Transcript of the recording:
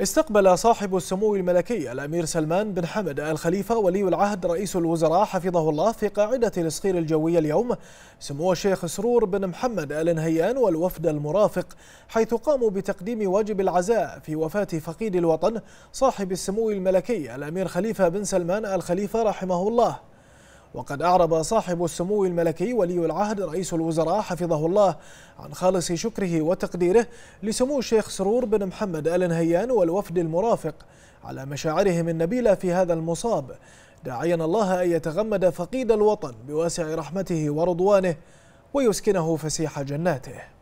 استقبل صاحب السمو الملكي الأمير سلمان بن حمد آل خليفة ولي العهد رئيس الوزراء حفظه الله في قاعدة الإسخير الجوية اليوم سمو الشيخ سرور بن محمد آل نهيان والوفد المرافق حيث قاموا بتقديم واجب العزاء في وفاة فقيد الوطن صاحب السمو الملكي الأمير خليفة بن سلمان آل خليفة رحمه الله وقد أعرب صاحب السمو الملكي ولي العهد رئيس الوزراء حفظه الله عن خالص شكره وتقديره لسمو الشيخ سرور بن محمد آل نهيان والوفد المرافق على مشاعرهم النبيلة في هذا المصاب داعيا الله أن يتغمد فقيد الوطن بواسع رحمته ورضوانه ويسكنه فسيح جناته